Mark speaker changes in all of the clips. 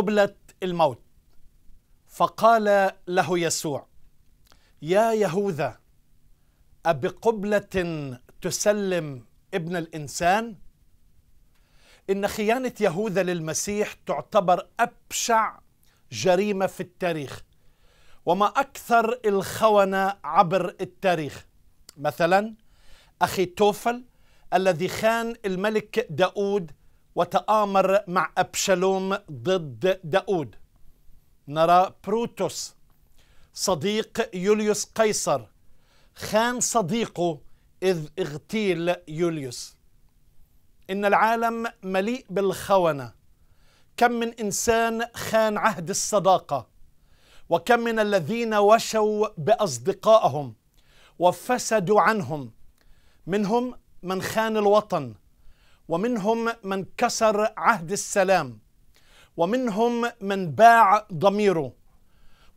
Speaker 1: قبلة الموت فقال له يسوع يا يهوذا أبقبلة تسلم ابن الإنسان؟ إن خيانة يهوذا للمسيح تعتبر أبشع جريمة في التاريخ وما أكثر الخونة عبر التاريخ مثلا أخي توفل الذي خان الملك داود وتآمر مع أبشالوم ضد داود نرى بروتوس صديق يوليوس قيصر خان صديقه إذ اغتيل يوليوس إن العالم مليء بالخونة كم من إنسان خان عهد الصداقة وكم من الذين وشوا بأصدقائهم وفسدوا عنهم منهم من خان الوطن ومنهم من كسر عهد السلام ومنهم من باع ضميره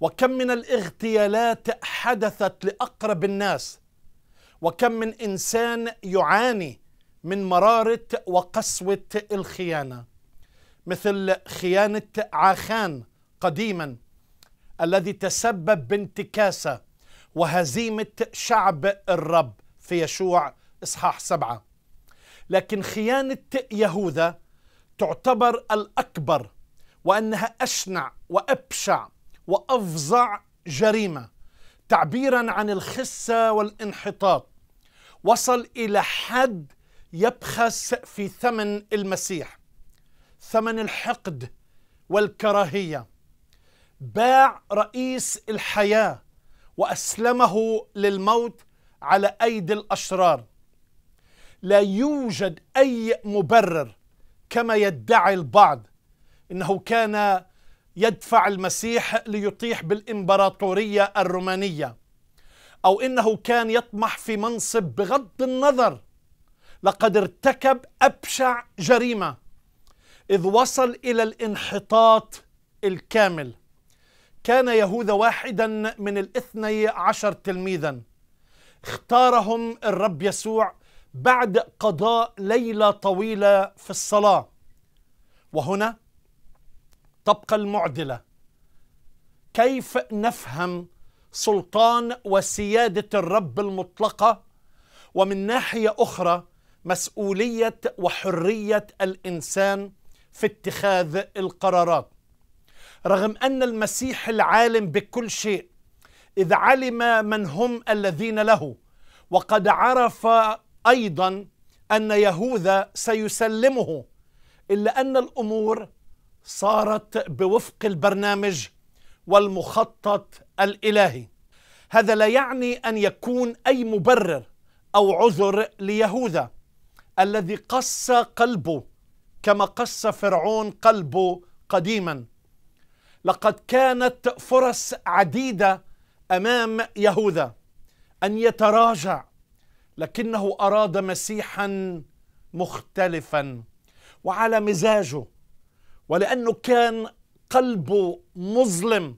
Speaker 1: وكم من الاغتيالات حدثت لاقرب الناس وكم من انسان يعاني من مراره وقسوه الخيانه مثل خيانه عاخان قديما الذي تسبب بانتكاسه وهزيمه شعب الرب في يشوع اصحاح سبعه لكن خيانة يهوذا تعتبر الأكبر وأنها أشنع وأبشع وأفظع جريمة تعبيرا عن الخسة والانحطاط وصل إلى حد يبخس في ثمن المسيح ثمن الحقد والكراهية باع رئيس الحياة وأسلمه للموت على أيدي الأشرار لا يوجد أي مبرر كما يدعي البعض إنه كان يدفع المسيح ليطيح بالإمبراطورية الرومانية أو إنه كان يطمح في منصب بغض النظر لقد ارتكب أبشع جريمة إذ وصل إلى الانحطاط الكامل كان يهوذا واحدا من الاثني عشر تلميذا اختارهم الرب يسوع بعد قضاء ليله طويله في الصلاه وهنا تبقى المعدله كيف نفهم سلطان وسياده الرب المطلقه ومن ناحيه اخرى مسؤوليه وحريه الانسان في اتخاذ القرارات رغم ان المسيح العالم بكل شيء اذ علم من هم الذين له وقد عرف ايضا ان يهوذا سيسلمه الا ان الامور صارت بوفق البرنامج والمخطط الالهي هذا لا يعني ان يكون اي مبرر او عذر ليهوذا الذي قص قلبه كما قص فرعون قلبه قديما لقد كانت فرص عديده امام يهوذا ان يتراجع لكنه اراد مسيحا مختلفا وعلى مزاجه ولانه كان قلبه مظلم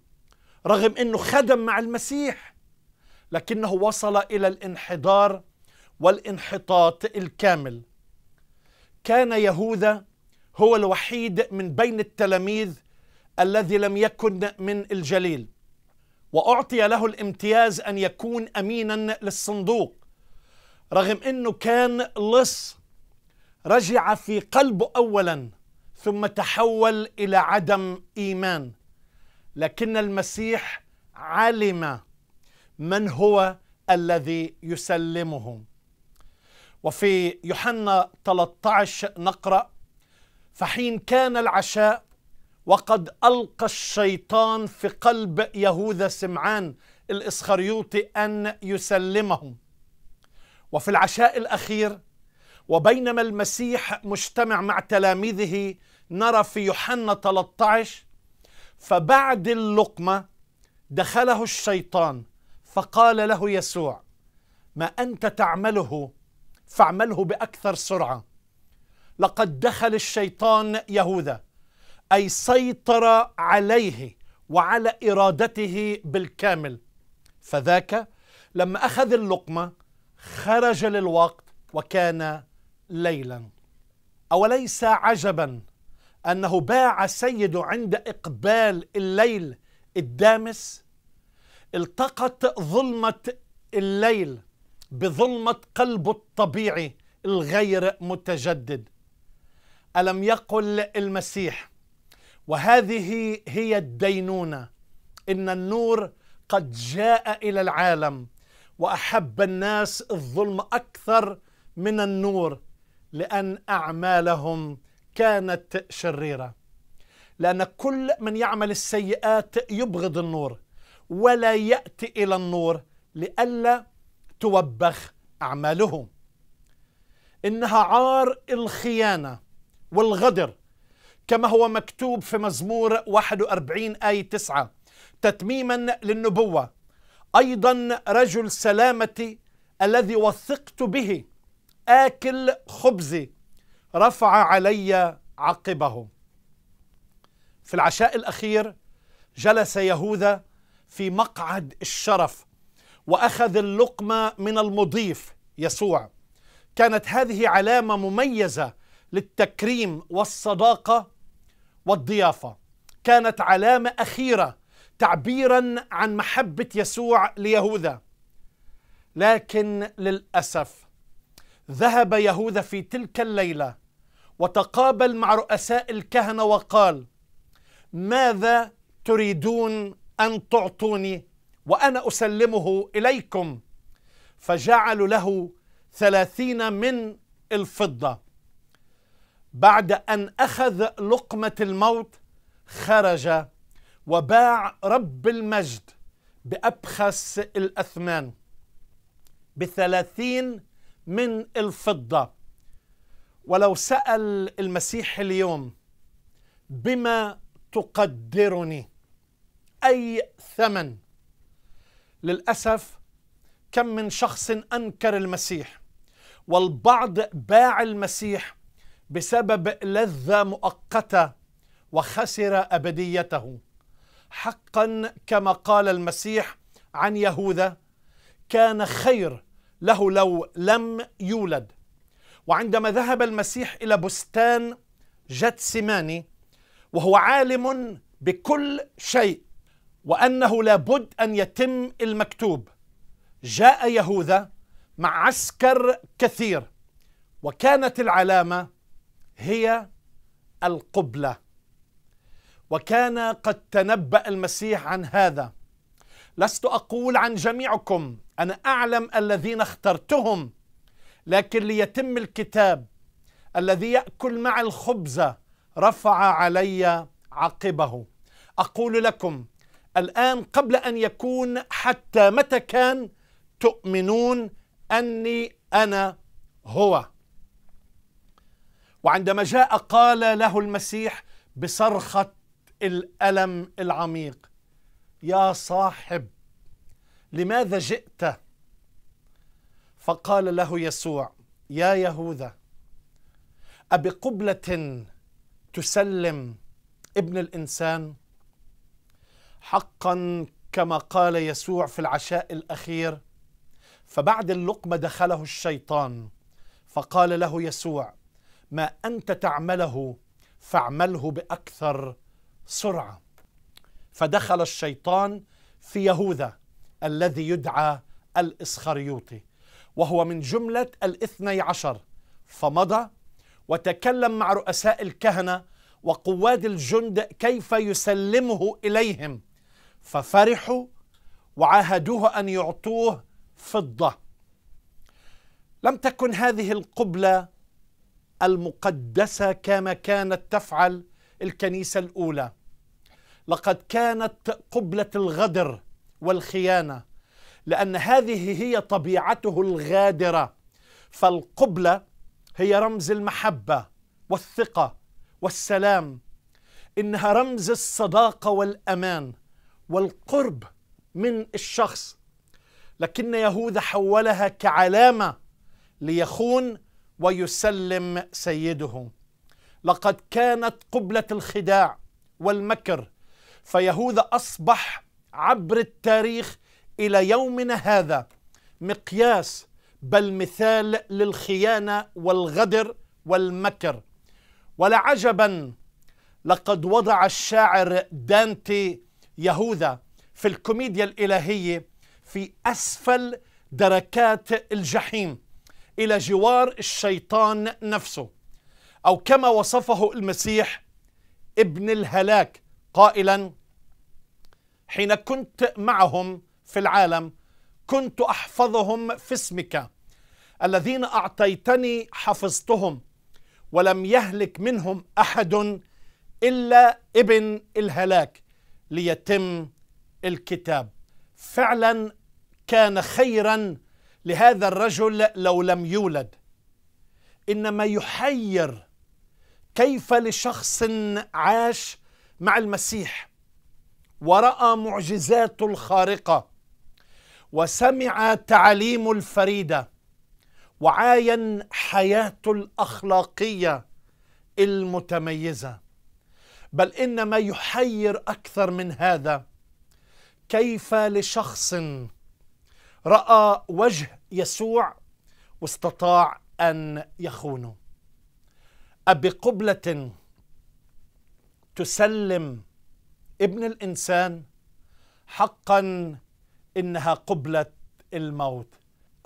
Speaker 1: رغم انه خدم مع المسيح لكنه وصل الى الانحدار والانحطاط الكامل كان يهوذا هو الوحيد من بين التلاميذ الذي لم يكن من الجليل واعطي له الامتياز ان يكون امينا للصندوق رغم أنه كان لص رجع في قلبه أولا ثم تحول إلى عدم إيمان لكن المسيح علم من هو الذي يسلمه وفي يوحنا 13 نقرأ فحين كان العشاء وقد ألقى الشيطان في قلب يهوذا سمعان الإسخريوطي أن يسلمهم وفي العشاء الاخير وبينما المسيح مجتمع مع تلاميذه نرى في يوحنا 13 فبعد اللقمه دخله الشيطان فقال له يسوع ما انت تعمله فاعمله باكثر سرعه لقد دخل الشيطان يهوذا اي سيطر عليه وعلى ارادته بالكامل فذاك لما اخذ اللقمه خرج للوقت وكان ليلا اوليس عجبا انه باع السيد عند اقبال الليل الدامس التقت ظلمه الليل بظلمه قلبه الطبيعي الغير متجدد الم يقل المسيح وهذه هي الدينونه ان النور قد جاء الى العالم واحب الناس الظلم اكثر من النور لان اعمالهم كانت شريره لان كل من يعمل السيئات يبغض النور ولا ياتي الى النور لئلا توبخ اعماله انها عار الخيانه والغدر كما هو مكتوب في مزمور 41 آية 9 تتميما للنبوة ايضا رجل سلامتي الذي وثقت به اكل خبزي رفع علي عقبه في العشاء الاخير جلس يهوذا في مقعد الشرف واخذ اللقمه من المضيف يسوع كانت هذه علامه مميزه للتكريم والصداقه والضيافه كانت علامه اخيره تعبيرا عن محبه يسوع ليهوذا لكن للاسف ذهب يهوذا في تلك الليله وتقابل مع رؤساء الكهنه وقال ماذا تريدون ان تعطوني وانا اسلمه اليكم فجعلوا له ثلاثين من الفضه بعد ان اخذ لقمه الموت خرج وباع رب المجد بأبخس الأثمان بثلاثين من الفضة ولو سأل المسيح اليوم بما تقدرني أي ثمن للأسف كم من شخص أنكر المسيح والبعض باع المسيح بسبب لذة مؤقتة وخسر أبديته حقا كما قال المسيح عن يهوذا كان خير له لو لم يولد وعندما ذهب المسيح الى بستان جتسماني وهو عالم بكل شيء وانه لابد ان يتم المكتوب جاء يهوذا مع عسكر كثير وكانت العلامه هي القبله وكان قد تنبأ المسيح عن هذا لست أقول عن جميعكم أنا أعلم الذين اخترتهم لكن ليتم الكتاب الذي يأكل مع الخبز رفع علي عقبه أقول لكم الآن قبل أن يكون حتى متى كان تؤمنون أني أنا هو وعندما جاء قال له المسيح بصرخة الالم العميق يا صاحب لماذا جئت فقال له يسوع يا يهوذا ابقبله تسلم ابن الانسان حقا كما قال يسوع في العشاء الاخير فبعد اللقمه دخله الشيطان فقال له يسوع ما انت تعمله فاعمله باكثر سرعه فدخل الشيطان في يهوذا الذي يدعى الإسخريوطي وهو من جملة الاثني عشر فمضى وتكلم مع رؤساء الكهنة وقواد الجند كيف يسلمه إليهم ففرحوا وعاهدوه أن يعطوه فضة لم تكن هذه القبلة المقدسة كما كانت تفعل الكنيسة الأولى لقد كانت قبلة الغدر والخيانة لأن هذه هي طبيعته الغادرة فالقبلة هي رمز المحبة والثقة والسلام إنها رمز الصداقة والأمان والقرب من الشخص لكن يهوذا حولها كعلامة ليخون ويسلم سيده لقد كانت قبلة الخداع والمكر فيهوذا أصبح عبر التاريخ إلى يومنا هذا مقياس بل مثال للخيانة والغدر والمكر ولا عجبا لقد وضع الشاعر دانتي يهوذا في الكوميديا الإلهية في أسفل دركات الجحيم إلى جوار الشيطان نفسه أو كما وصفه المسيح ابن الهلاك قائلا حين كنت معهم في العالم كنت أحفظهم في اسمك الذين أعطيتني حفظتهم ولم يهلك منهم أحد إلا ابن الهلاك ليتم الكتاب فعلا كان خيرا لهذا الرجل لو لم يولد انما يحير كيف لشخص عاش مع المسيح وراى معجزاته الخارقه وسمع تعاليمه الفريده وعاين حياته الاخلاقيه المتميزه بل ان ما يحير اكثر من هذا كيف لشخص راى وجه يسوع واستطاع ان يخونه أبقبلة تسلم ابن الإنسان حقا إنها قبلة الموت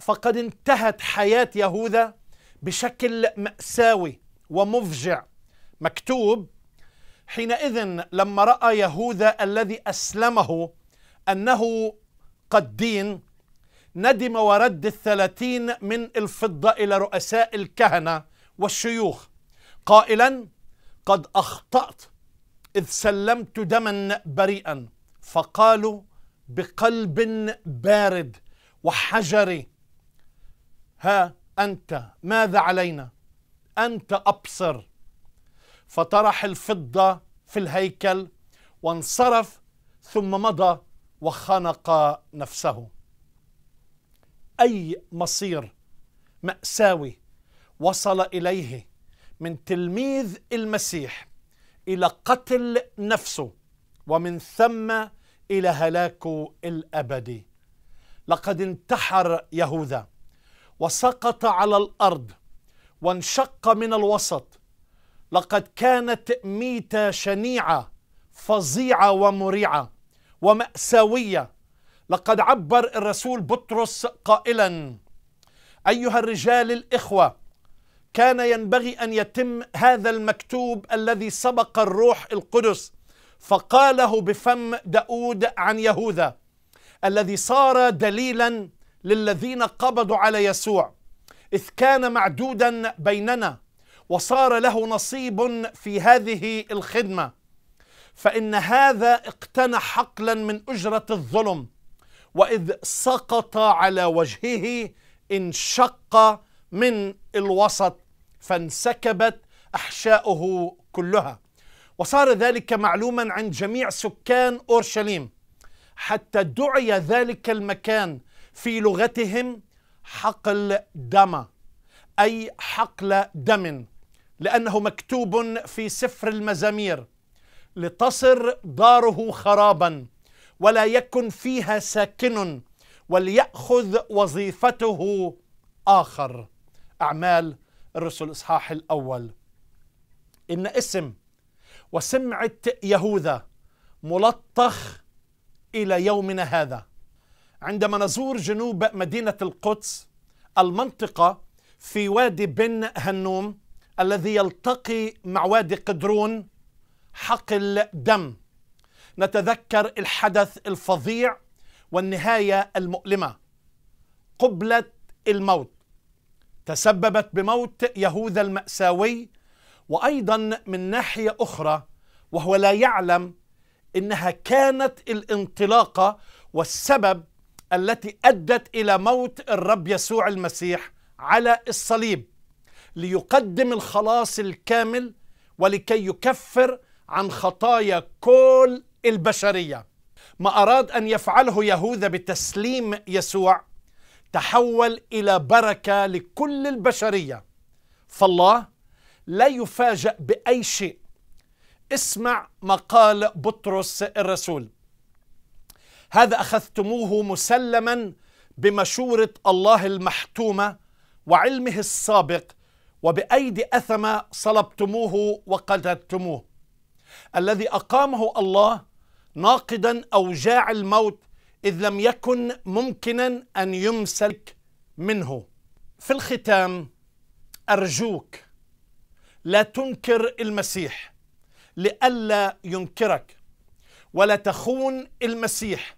Speaker 1: فقد انتهت حياة يهوذا بشكل مأساوي ومفجع مكتوب حينئذ لما رأى يهوذا الذي أسلمه أنه قد دين ندم ورد الثلاثين من الفضة إلى رؤساء الكهنة والشيوخ قائلا قد أخطأت إذ سلمت دما بريئا فقالوا بقلب بارد وحجري ها أنت ماذا علينا أنت أبصر فطرح الفضة في الهيكل وانصرف ثم مضى وخنق نفسه أي مصير مأساوي وصل إليه من تلميذ المسيح الى قتل نفسه ومن ثم الى هلاكه الابدي لقد انتحر يهوذا وسقط على الارض وانشق من الوسط لقد كانت ميته شنيعه فظيعه ومريعه وماساويه لقد عبر الرسول بطرس قائلا ايها الرجال الاخوه كان ينبغي أن يتم هذا المكتوب الذي سبق الروح القدس فقاله بفم داود عن يهوذا الذي صار دليلا للذين قبضوا على يسوع إذ كان معدودا بيننا وصار له نصيب في هذه الخدمة فإن هذا اقتنى حقلا من أجرة الظلم وإذ سقط على وجهه انشق من الوسط فانسكبت أحشاؤه كلها وصار ذلك معلوما عند جميع سكان أورشليم حتى دعي ذلك المكان في لغتهم حقل دم أي حقل دم لأنه مكتوب في سفر المزامير لتصر داره خرابا ولا يكن فيها ساكن وليأخذ وظيفته آخر أعمال الرسل إصحاح الأول إن اسم وسمعة يهوذا ملطخ إلى يومنا هذا عندما نزور جنوب مدينة القدس المنطقة في وادي بن هنوم الذي يلتقي مع وادي قدرون حقل دم نتذكر الحدث الفظيع والنهاية المؤلمة قبلة الموت تسببت بموت يهوذا المأساوي وأيضا من ناحية أخرى وهو لا يعلم إنها كانت الانطلاقة والسبب التي أدت إلى موت الرب يسوع المسيح على الصليب ليقدم الخلاص الكامل ولكي يكفر عن خطايا كل البشرية ما أراد أن يفعله يهوذا بتسليم يسوع تحول الى بركه لكل البشريه فالله لا يفاجا باي شيء اسمع ما قال بطرس الرسول هذا اخذتموه مسلما بمشوره الله المحتومه وعلمه السابق وبايدي اثمه صلبتموه وقتلتموه الذي اقامه الله ناقدا اوجاع الموت إذ لم يكن ممكنا أن يمسك منه في الختام أرجوك لا تنكر المسيح لئلا ينكرك ولا تخون المسيح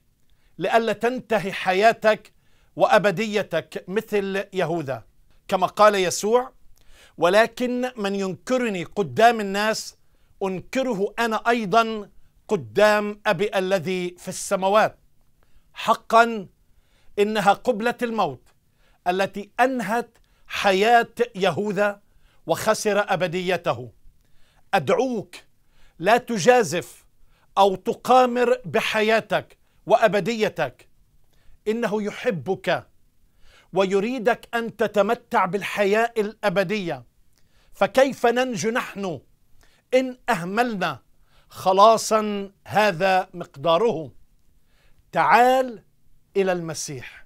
Speaker 1: لئلا تنتهي حياتك وأبديتك مثل يهوذا كما قال يسوع ولكن من ينكرني قدام الناس أنكره أنا أيضا قدام أبي الذي في السماوات حقا انها قبله الموت التي انهت حياه يهوذا وخسر ابديته ادعوك لا تجازف او تقامر بحياتك وابديتك انه يحبك ويريدك ان تتمتع بالحياه الابديه فكيف ننجو نحن ان اهملنا خلاصا هذا مقداره تعال إلى المسيح